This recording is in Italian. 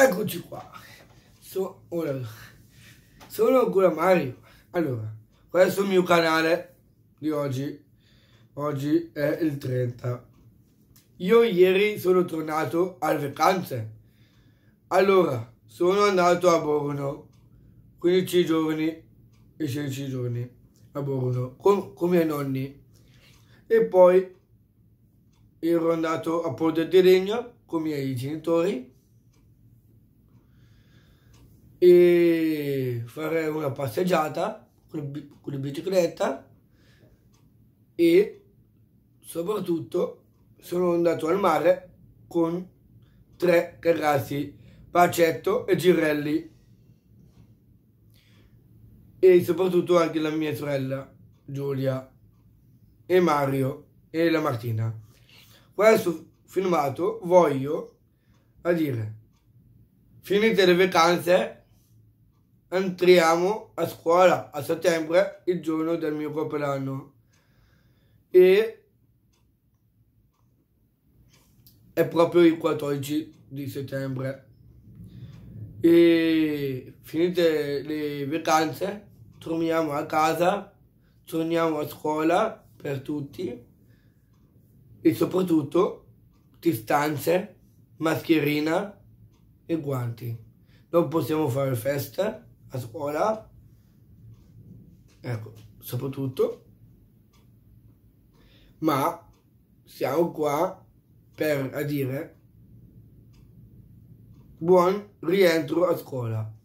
Eccoci qua. So, ora, sono ancora Mario. Allora, questo è il mio canale di oggi. Oggi è il 30. Io ieri sono tornato alle vacanze. Allora, sono andato a Borno 15 giorni e 16 giorni a Borno con, con i miei nonni. E poi ero andato a Porto di Legno con i miei genitori e fare una passeggiata con, la bicicletta e soprattutto sono andato al mare con tre ragazzi, Pacetto e Girelli e soprattutto anche la mia sorella Giulia e Mario e la Martina. Questo filmato voglio a dire finite le vacanze entriamo a scuola a settembre, il giorno del mio compleanno. E è proprio il 14 di settembre. E finite le vacanze, torniamo a casa, torniamo a scuola per tutti e soprattutto distanze, mascherina e guanti. Non possiamo fare festa a scuola, ecco, soprattutto, ma siamo qua per a dire buon rientro a scuola.